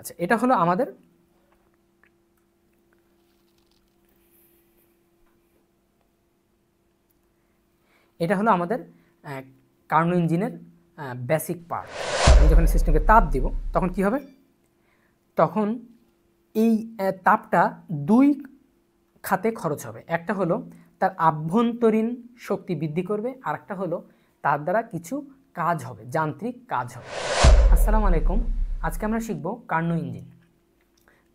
আচ্ছা এটা হলো আমাদের এটা হলো আমাদের কার্নো ইঞ্জিনের বেসিক পার্ট আমি যখন সিস্টেমকে তাপ দিব তখন কি হবে তখন এই তাপটা দুই খাতে খরচ হবে একটা হলো তার আভ্যন্তরীণ শক্তি বৃদ্ধি করবে আর একটা হলো তার দ্বারা কিছু কাজ হবে যান্ত্রিক কাজ হবে আসসালামু আলাইকুম আজকে আমরা শিখব কার্নো ইঞ্জিন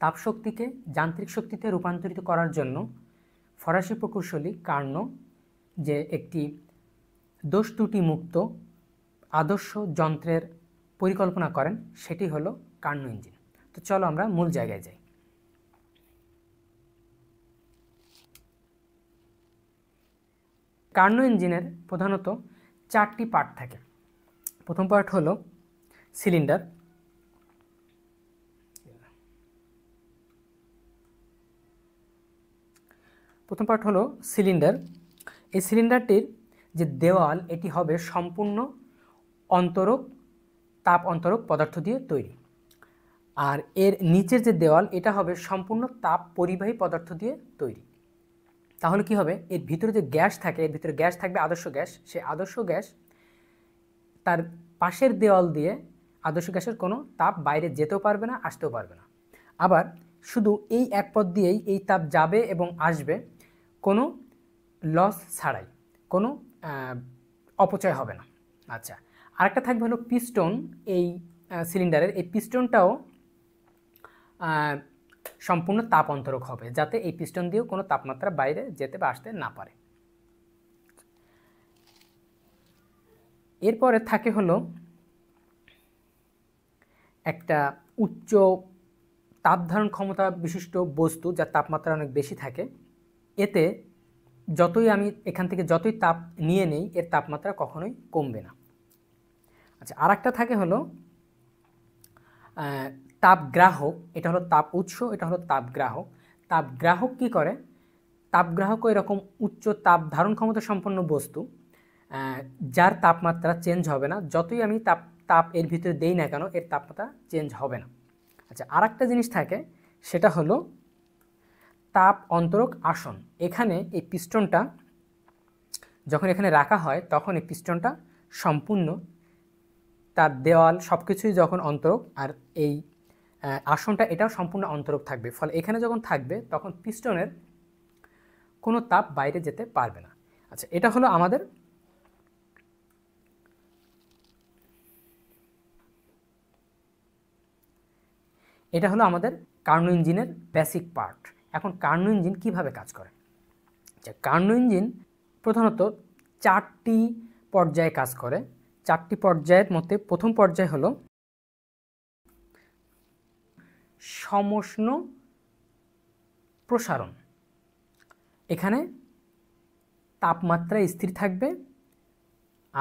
তাপশক্তিকে যান্ত্রিক শক্তিতে রূপান্তরিত করার জন্য ফরাসি প্রকৌশলী কার্নো যে একটি দোষ ত্রুটি মুক্ত আদর্শ যন্ত্রের পরিকল্পনা করেন সেটি হলো কার্নো ইঞ্জিন তো চলো আমরা মূল জায়গায় যাই কার্নো ইঞ্জিনের প্রধানত চারটি পার্ট থাকে প্রথম পার্ট হলো সিলিন্ডার প্রথম পার্ট হলো সিলিন্ডার এই সিলিন্ডারটির যে দেওয়াল এটি হবে সম্পূর্ণ অন্তরক তাপ অন্তরক পদার্থ দিয়ে তৈরি আর এর নিচের যে দেওয়াল এটা হবে সম্পূর্ণ তাপ পরিবাহী পদার্থ দিয়ে তৈরি তাহলে কি হবে এর ভিতরে যে গ্যাস থাকে এর ভিতরে গ্যাস থাকবে আদর্শ গ্যাস সেই আদর্শ গ্যাস তার পাশের দেওয়াল দিয়ে আদর্শ গ্যাসের কোনো তাপ বাইরে যেতেও পারবে না আসতেও পারবে না আবার শুধু এই এক পথ দিয়েই এই তাপ যাবে এবং আসবে কোনো লস ছাড়াই কোনো অপচয় হবে না আচ্ছা আরেকটা থাকবে হলো পিস্টন এই সিলিন্ডারের এই পিস্টনটাও সম্পূর্ণ তাপ অন্তরক হবে যাতে এই পিস্টন দিয়েও কোনো তাপমাত্রা বাইরে যেতে বা আসতে না পারে এরপরে থাকে হলো একটা উচ্চ তাপ ধারণ ক্ষমতা বিশিষ্ট বস্তু যার তাপমাত্রা অনেক বেশি থাকে এতে যতই আমি এখান থেকে যতই তাপ নিয়ে নেই এর তাপমাত্রা কখনোই কমবে না আচ্ছা আর একটা থাকে হলো তাপ গ্রাহক এটা হলো তাপ উৎস এটা হলো তাপ গ্রাহক তাপ গ্রাহক কী করে তাপ গ্রাহকও এরকম উচ্চ তাপ ধারণ ক্ষমতা সম্পন্ন বস্তু যার তাপমাত্রা চেঞ্জ হবে না যতই আমি তাপ তাপ এর ভিতরে দেই না কেন এর তাপমাত্রা চেঞ্জ হবে না আচ্ছা আর একটা জিনিস থাকে সেটা হলো তাপ অন্তরক আসন এখানে এই পিস্টনটা যখন এখানে রাখা হয় তখন এই পিস্টনটা সম্পূর্ণ তার দেওয়াল সব কিছুই যখন অন্তরক আর এই আসনটা এটাও সম্পূর্ণ অন্তরক থাকবে ফলে এখানে যখন থাকবে তখন পিস্টনের কোনো তাপ বাইরে যেতে পারবে না আচ্ছা এটা হলো আমাদের এটা হলো আমাদের কার্নো ইঞ্জিনের বেসিক পার্ট এখন কার্নো ইঞ্জিন কীভাবে কাজ করে আচ্ছা কার্নো ইঞ্জিন প্রধানত চারটি পর্যায়ে কাজ করে চারটি পর্যায়ের মধ্যে প্রথম পর্যায় হল সমষ্ণ প্রসারণ এখানে তাপমাত্রা স্থির থাকবে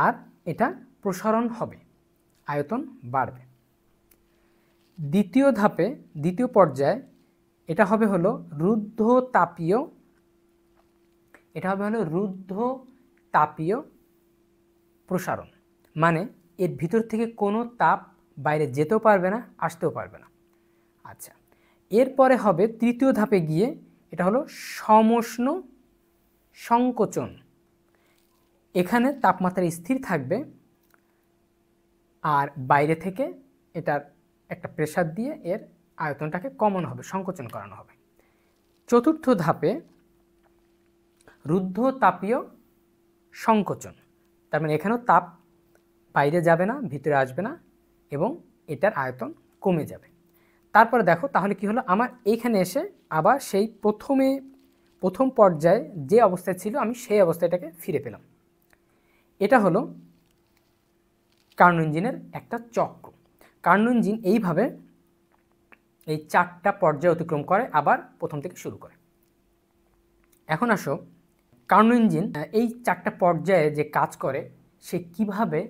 আর এটা প্রসারণ হবে আয়তন বাড়বে দ্বিতীয় ধাপে দ্বিতীয় পর্যায়ে এটা হবে হলো রুদ্ধ তাপীয় এটা হবে হলো রুদ্ধ তাপীয় প্রসারণ মানে এর ভিতর থেকে কোনো তাপ বাইরে যেতেও পারবে না আসতেও পারবে না আচ্ছা এরপরে হবে তৃতীয় ধাপে গিয়ে এটা হলো সমষ্ণ সংকোচন এখানে তাপমাত্রা স্থির থাকবে আর বাইরে থেকে এটার একটা প্রেশার দিয়ে এর আয়তনটাকে কমন হবে সংকোচন করানো হবে চতুর্থ ধাপে রুদ্ধ তাপীয় সংকোচন তার মানে এখানেও তাপ বাইরে যাবে না ভিতরে আসবে না এবং এটার আয়তন কমে যাবে তারপরে দেখো তাহলে কি হলো আমার এইখানে এসে আবার সেই প্রথমে প্রথম পর্যায়ে যে অবস্থায় ছিল আমি সেই অবস্থাটাকে ফিরে পেলাম এটা হলো কার্ন ইঞ্জিনের একটা চক্র কার্ন ইঞ্জিন এইভাবে এই চারটা পর্যায় অতিক্রম করে আবার প্রথম থেকে শুরু করে এখন আসো কার্নো ইঞ্জিন এই চারটা পর্যায়ে যে কাজ করে সে কিভাবে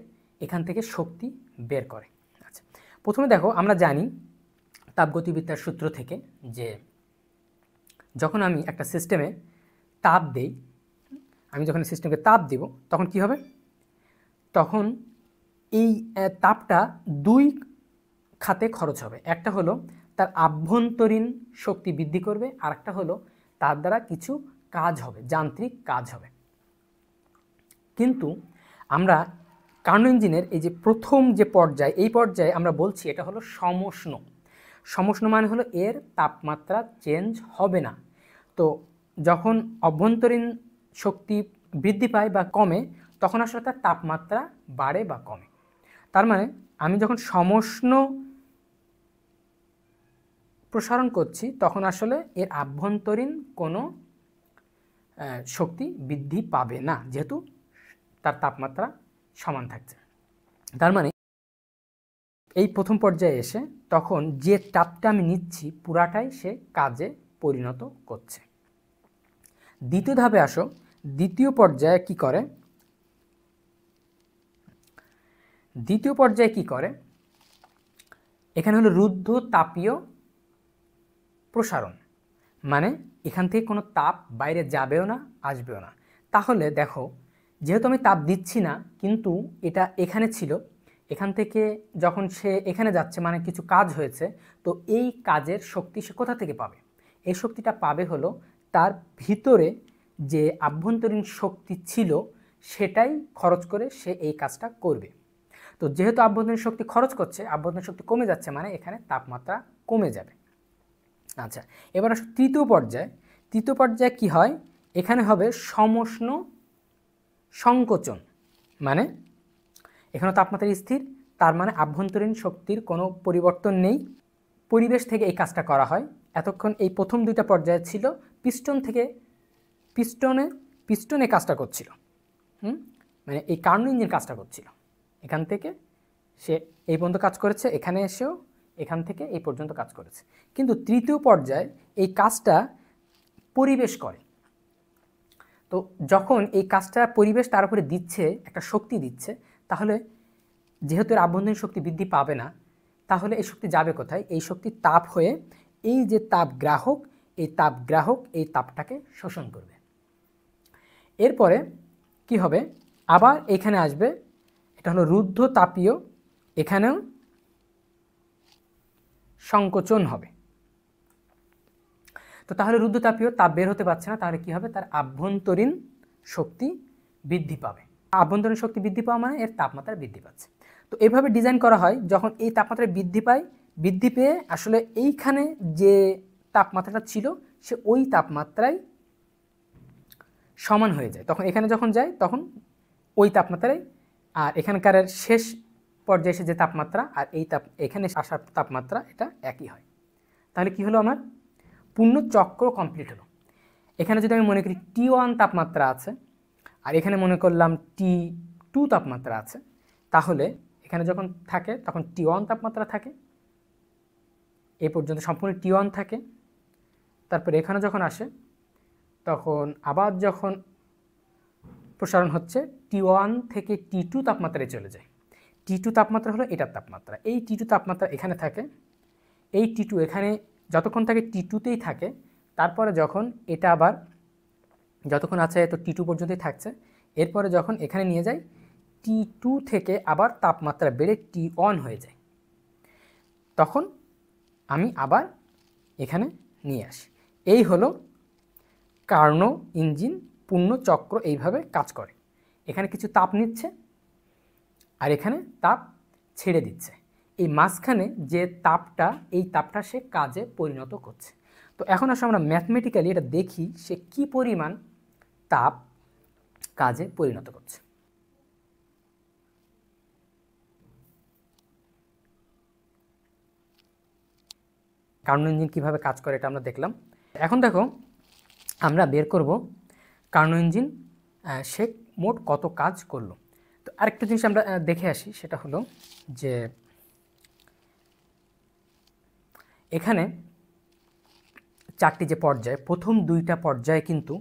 এখান থেকে শক্তি বের করে আচ্ছা প্রথমে দেখো আমরা জানি তাপগতিবিদ্যার সূত্র থেকে যে যখন আমি একটা সিস্টেমে তাপ দেই আমি যখন সিস্টেমকে তাপ দেব তখন কি হবে তখন এই তাপটা দুই খাতে খরচ হবে একটা হলো তার আভ্যন্তরীণ শক্তি বৃদ্ধি করবে আর একটা হলো তার দ্বারা কিছু কাজ হবে যান্ত্রিক কাজ হবে কিন্তু আমরা কার্ন ইঞ্জিনের এই যে প্রথম যে পর্যায় এই পর্যায়ে আমরা বলছি এটা হলো সমষ্ণ সমষ্ণ মানে হলো এর তাপমাত্রা চেঞ্জ হবে না তো যখন অভ্যন্তরীণ শক্তি বৃদ্ধি পায় বা কমে তখন আসলে তার তাপমাত্রা বাড়ে বা কমে তার মানে আমি যখন সমষ্ণ প্রসারণ করছি তখন আসলে এর আভ্যন্তরীণ কোনো শক্তি বৃদ্ধি পাবে না যেহেতু তার তাপমাত্রা সমান থাকছে তার মানে এই প্রথম পর্যায়ে এসে তখন যে তাপটা আমি নিচ্ছি পুরাটাই সে কাজে পরিণত করছে দ্বিতীয় ধাপে আসো দ্বিতীয় পর্যায়ে কি করে দ্বিতীয় পর্যায়ে কি করে এখানে হলো রুদ্ধ তাপীয় প্রসারণ মানে এখান থেকে কোনো তাপ বাইরে যাবেও না আসবেও না তাহলে দেখো যেহেতু আমি তাপ দিচ্ছি না কিন্তু এটা এখানে ছিল এখান থেকে যখন সে এখানে যাচ্ছে মানে কিছু কাজ হয়েছে তো এই কাজের শক্তি সে কোথা থেকে পাবে এই শক্তিটা পাবে হলো তার ভিতরে যে আভ্যন্তরীণ শক্তি ছিল সেটাই খরচ করে সে এই কাজটা করবে তো যেহেতু আভ্যন্তরীণ শক্তি খরচ করছে আভ্যন্তরীণ শক্তি কমে যাচ্ছে মানে এখানে তাপমাত্রা কমে যাবে আচ্ছা এবার আসো তৃতীয় পর্যায়ে তৃতীয় পর্যায়ে কি হয় এখানে হবে সমষ্ণ সংকোচন মানে এখানে তাপমাত্রা স্থির তার মানে আভ্যন্তরীণ শক্তির কোনো পরিবর্তন নেই পরিবেশ থেকে এই কাজটা করা হয় এতক্ষণ এই প্রথম দুইটা পর্যায়ে ছিল পিস্টন থেকে পিস্টনে পিস্টনে কাজটা করছিল হুম মানে এই কার্ন ইঞ্জিন কাজটা করছিল এখান থেকে সে এই পর্যন্ত কাজ করেছে এখানে এসেও এখান থেকে এই পর্যন্ত কাজ করেছে কিন্তু তৃতীয় পর্যায়ে এই কাজটা পরিবেশ করে তো যখন এই কাজটা পরিবেশ তার উপরে দিচ্ছে একটা শক্তি দিচ্ছে তাহলে যেহেতু এর আভ্যন্তরীণ শক্তি বৃদ্ধি পাবে না তাহলে এই শক্তি যাবে কোথায় এই শক্তি তাপ হয়ে এই যে তাপ গ্রাহক এই তাপ গ্রাহক এই তাপটাকে শোষণ করবে এরপরে কি হবে আবার এখানে আসবে এটা হলো রুদ্ধ তাপীয় এখানেও সংকোচন হবে তো তাহলে রুদ্রতাপীয় তাপ বের হতে পারছে না তাহলে কি হবে তার আভ্যন্তরীণ শক্তি বৃদ্ধি পাবে আভ্যন্তরীণ শক্তি বৃদ্ধি পাওয়া মানে এর তাপমাত্রা বৃদ্ধি পাচ্ছে তো এভাবে ডিজাইন করা হয় যখন এই তাপমাত্রা বৃদ্ধি পায় বৃদ্ধি পেয়ে আসলে এইখানে যে তাপমাত্রাটা ছিল সে ওই তাপমাত্রায় সমান হয়ে যায় তখন এখানে যখন যায় তখন ওই তাপমাত্রায় আর এখানকার শেষ পর্যায়ে এসে যে তাপমাত্রা আর এই তাপ এখানে আসার তাপমাত্রা এটা একই হয় তাহলে কি হলো আমার পূর্ণ চক্র কমপ্লিট হলো এখানে যদি আমি মনে করি টি ওয়ান তাপমাত্রা আছে আর এখানে মনে করলাম টি টু তাপমাত্রা আছে তাহলে এখানে যখন থাকে তখন টি ওয়ান তাপমাত্রা থাকে এ পর্যন্ত সম্পূর্ণ টি ওয়ান থাকে তারপরে এখানে যখন আসে তখন আবার যখন প্রসারণ হচ্ছে টি ওয়ান থেকে টি টু তাপমাত্রায় চলে যায় টি টু তাপমাত্রা হলো এটার তাপমাত্রা এই টি টু তাপমাত্রা এখানে থাকে এই টি টু এখানে যতক্ষণ থাকে টি টুতেই থাকে তারপরে যখন এটা আবার যতক্ষণ আছে তো টি টু পর্যন্তই থাকছে এরপরে যখন এখানে নিয়ে যাই টি টু থেকে আবার তাপমাত্রা বেড়ে টি অন হয়ে যায় তখন আমি আবার এখানে নিয়ে আসি এই হলো কার্নো ইঞ্জিন পূর্ণ চক্র এইভাবে কাজ করে এখানে কিছু তাপ নিচ্ছে আর এখানে তাপ ছেড়ে দিচ্ছে এই মাঝখানে যে তাপটা এই তাপটা সে কাজে পরিণত করছে তো এখন আসলে আমরা ম্যাথমেটিক্যালি এটা দেখি সে কি পরিমাণ তাপ কাজে পরিণত করছে কার্নো ইঞ্জিন কীভাবে কাজ করে এটা আমরা দেখলাম এখন দেখো আমরা বের করব কার্নো ইঞ্জিন সে মোট কত কাজ করলো আরেকটা জিনিস আমরা দেখে আসি সেটা হলো যে এখানে চারটি যে পর্যায় প্রথম দুইটা পর্যায়ে কিন্তু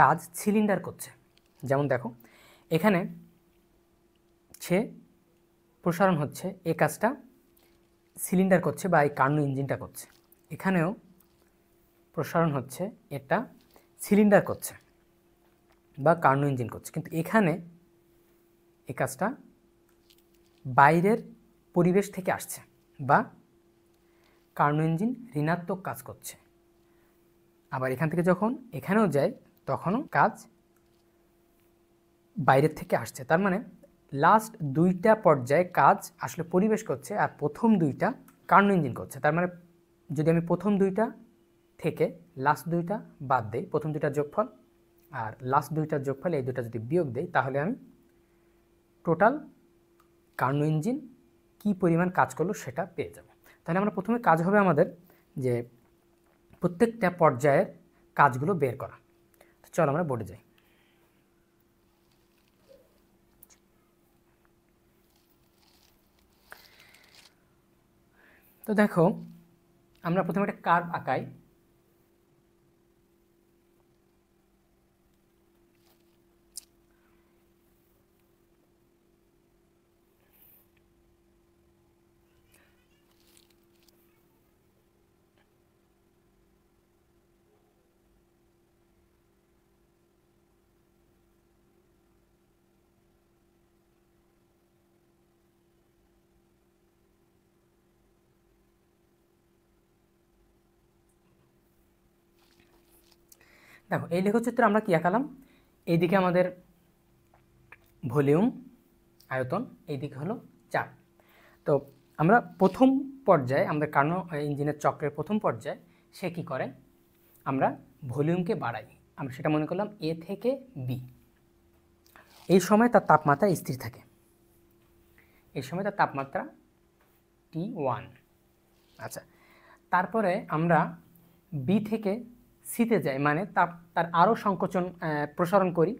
কাজ সিলিন্ডার করছে যেমন দেখো এখানে সে প্রসারণ হচ্ছে এ কাজটা সিলিন্ডার করছে বা এই কার্ন ইঞ্জিনটা করছে এখানেও প্রসারণ হচ্ছে এটা সিলিন্ডার করছে বা কার্ন ইঞ্জিন করছে কিন্তু এখানে এই কাজটা বাইরের পরিবেশ থেকে আসছে বা কার্নো ইঞ্জিন ঋণাত্মক কাজ করছে আবার এখান থেকে যখন এখানেও যায় তখনও কাজ বাইরের থেকে আসছে তার মানে লাস্ট দুইটা পর্যায়ে কাজ আসলে পরিবেশ করছে আর প্রথম দুইটা কার্নো ইঞ্জিন করছে তার মানে যদি আমি প্রথম দুইটা থেকে লাস্ট দুইটা বাদ দেই প্রথম দুইটা যোগফল আর লাস্ট দুইটার যোগফল এই দুটা যদি বিয়োগ দেই তাহলে আমি টোটাল কার্নো ইঞ্জিন কী পরিমাণ কাজ করলো সেটা পেয়ে যাবে তাহলে আমরা প্রথমে কাজ হবে আমাদের যে প্রত্যেকটা পর্যায়ের কাজগুলো বের করা চল আমরা বোর্ডে যাই তো দেখো আমরা প্রথমে একটা কার্ভ আঁকাই দেখো এই লেখচিত্র আমরা কী আঁকালাম এইদিকে আমাদের ভলিউম আয়তন এইদিকে হলো চাপ তো আমরা প্রথম পর্যায়ে আমাদের কার্নো ইঞ্জিনের চক্রের প্রথম পর্যায়ে সে কী করে আমরা ভলিউমকে বাড়াই আমরা সেটা মনে করলাম এ থেকে বি এই সময় তার তাপমাত্রা স্থির থাকে এই সময় তার তাপমাত্রা টি ওয়ান আচ্ছা তারপরে আমরা বি থেকে সিতে যায় মানে তাপ তার আরও সংকোচন প্রসারণ করি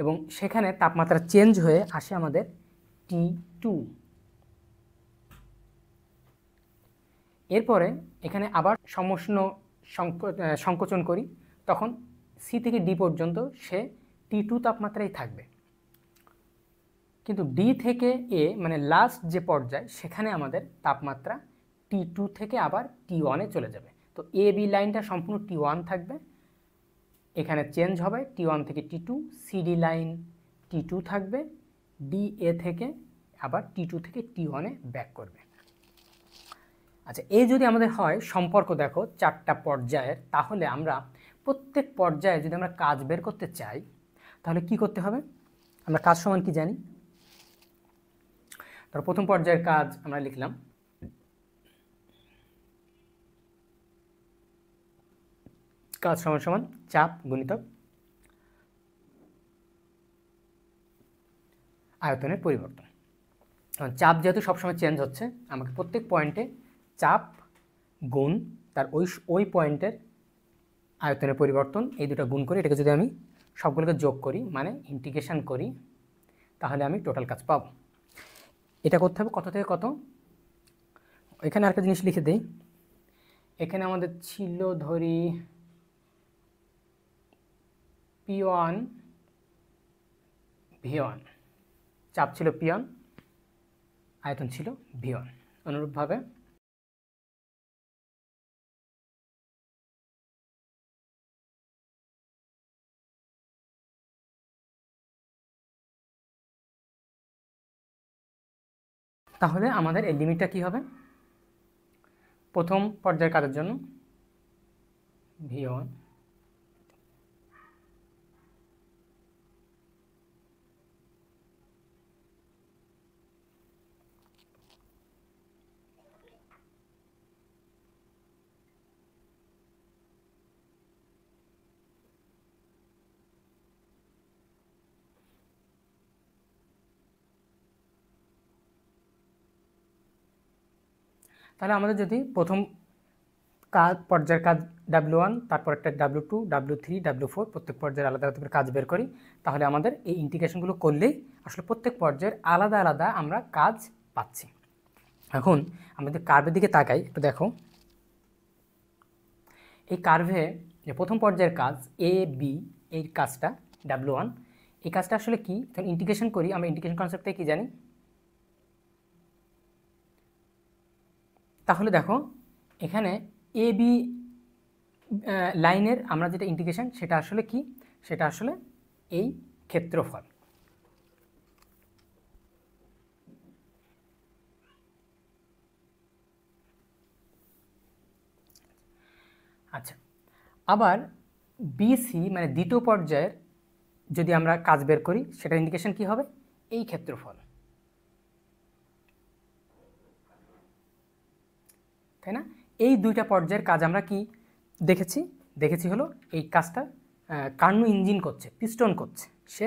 এবং সেখানে তাপমাত্রা চেঞ্জ হয়ে আসে আমাদের টি টু এরপরে এখানে আবার সমষ্ণ সংকোচন করি তখন সি থেকে ডি পর্যন্ত সে টি টু তাপমাত্রাই থাকবে কিন্তু ডি থেকে এ মানে লাস্ট যে পর্যায় সেখানে আমাদের তাপমাত্রা টি টু থেকে আবার টি ওয়ানে চলে যাবে তো এ বি লাইনটা সম্পূর্ণ টি ওয়ান থাকবে এখানে চেঞ্জ হবে টি ওয়ান থেকে T two CD line T two থাকবে ডি এ থেকে আবার টি টু থেকে টি ওয়ানে ব্যাক করবে আচ্ছা এই যদি আমাদের হয় সম্পর্ক দেখো চারটা পর্যায়ের তাহলে আমরা প্রত্যেক পর্যায়ে যদি আমরা কাজ বের করতে চাই তাহলে কি করতে হবে আমরা কাজ সমান কি জানি ধরো প্রথম পর্যায়ের কাজ আমরা লিখলাম কাজ সমান সমান চাপ গুণিত আয়তনের পরিবর্তন চাপ যেহেতু সবসময় চেঞ্জ হচ্ছে আমাকে প্রত্যেক পয়েন্টে চাপ গুণ তার ওই ওই পয়েন্টের আয়তনের পরিবর্তন এই দুটো গুণ করি এটাকে যদি আমি সবগুলোকে যোগ করি মানে ইন্টিগ্রেশন করি তাহলে আমি টোটাল কাজ পাব এটা করতে হবে কত থেকে কত এখানে আরেকটা জিনিস লিখে দিই এখানে আমাদের ছিল ধরি পিওয়ান ভিওয়ান চাপ ছিল পিওয়ান আয়তন ছিল ভিওয়ান অনুরূপভাবে তাহলে আমাদের এই লিমিটটা কি হবে প্রথম পর্যায়ের কাজের জন্য ভি ওয়ান তাহলে আমাদের যদি প্রথম কাজ পর্যায়ের কাজ ডাব্লু ওয়ান তারপর একটা W two W three W four প্রত্যেক পর্যায়ের আলাদা আলাদা করে কাজ বের করি তাহলে আমাদের এই ইন্টিগ্রেশনগুলো করলেই আসলে প্রত্যেক পর্যায়ের আলাদা আলাদা আমরা কাজ পাচ্ছি এখন আমরা যদি কার্ভের দিকে তাকাই একটু দেখো এই কার্ভে যে প্রথম পর্যায়ের কাজ এ বি এই কাজটা ডাব্লু ওয়ান এই কাজটা আসলে কি তাহলে ইন্টিগ্রেশন করি আমরা ইন্টিগ্রেশন কনসেপ্টটাই কি জানি তাহলে দেখো এখানে এ বি লাইনের আমরা যেটা ইন্টিগ্রেশন সেটা আসলে কি সেটা আসলে এই ক্ষেত্রফল আচ্ছা আবার বিসি মানে দ্বিতীয় পর্যায়ের যদি আমরা কাজ বের করি সেটা ইন্ডিকেশন কি হবে এই ক্ষেত্রফল তাই না এই দুইটা পর্যায়ের কাজ আমরা কি দেখেছি দেখেছি হলো এই কাজটা কার্নু ইঞ্জিন করছে পিস্টন করছে সে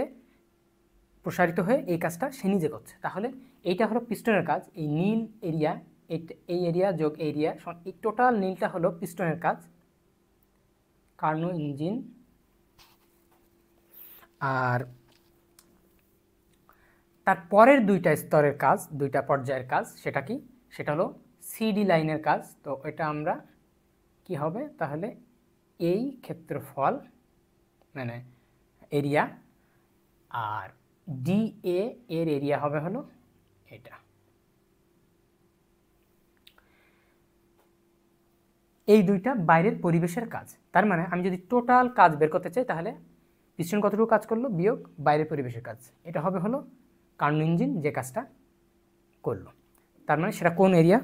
প্রসারিত হয়ে এই কাজটা সে নিজে করছে তাহলে এইটা হলো পিস্টনের কাজ এই নীল এরিয়া এই এরিয়া যোগ এরিয়া এই টোটাল নীলটা হলো পিস্টনের কাজ কার্নু ইঞ্জিন আর তার পরের দুইটা স্তরের কাজ দুইটা পর্যায়ের কাজ সেটা কি সেটা হলো সিডি লাইনের কাজ তো এটা আমরা কি হবে তাহলে এই ক্ষেত্রফল মানে এরিয়া আর ডি এ এর এরিয়া হবে হলো এটা এই দুইটা বাইরের পরিবেশের কাজ তার মানে আমি যদি টোটাল কাজ বের করতে চাই তাহলে পিছন কতটুকু কাজ করলো বিয়োগ বাইরের পরিবেশের কাজ এটা হবে হলো কার্ন ইঞ্জিন যে কাজটা করলো তার মানে সেটা কোন এরিয়া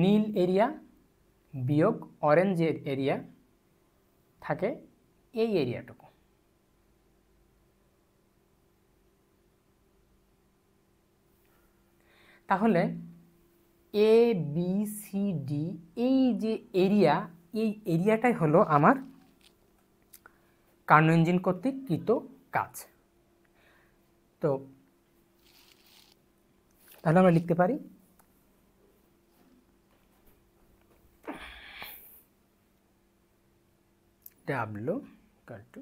নীল এরিয়া বিয়োগ অরেঞ্জ এরিয়া থাকে এই এরিয়াটুকু তাহলে এ বি সি ডি এই যে এরিয়া এই এরিয়াটাই হলো আমার কার্নো ইঞ্জিন কর্তৃক কৃত কাজ তো তাহলে আমরা লিখতে পারি W equal to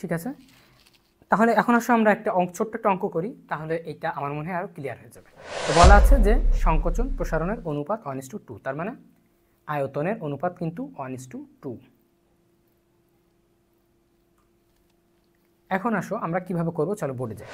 ঠিক আছে তাহলে এখন আসলে আমরা একটা অঙ্ক ছোট্ট একটা অঙ্ক করি তাহলে এটা আমার মনে হয় আরও ক্লিয়ার হয়ে যাবে তো বলা আছে যে সংকোচন প্রসারণের অনুপাত ওয়ান টু টু তার মানে আয়তনের অনুপাত কিন্তু ওয়ান টু টু এখন আসো আমরা কিভাবে করব চলো বোর্ডে যাই